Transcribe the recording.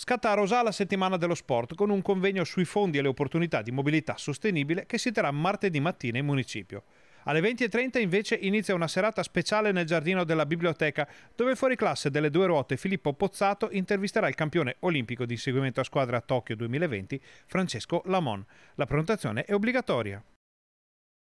scatta a Rosà la settimana dello sport con un convegno sui fondi e le opportunità di mobilità sostenibile che si terrà martedì mattina in municipio. Alle 20.30 invece inizia una serata speciale nel giardino della biblioteca dove fuori classe delle due ruote Filippo Pozzato intervisterà il campione olimpico di inseguimento a squadra a Tokyo 2020 Francesco Lamon. La prenotazione è obbligatoria.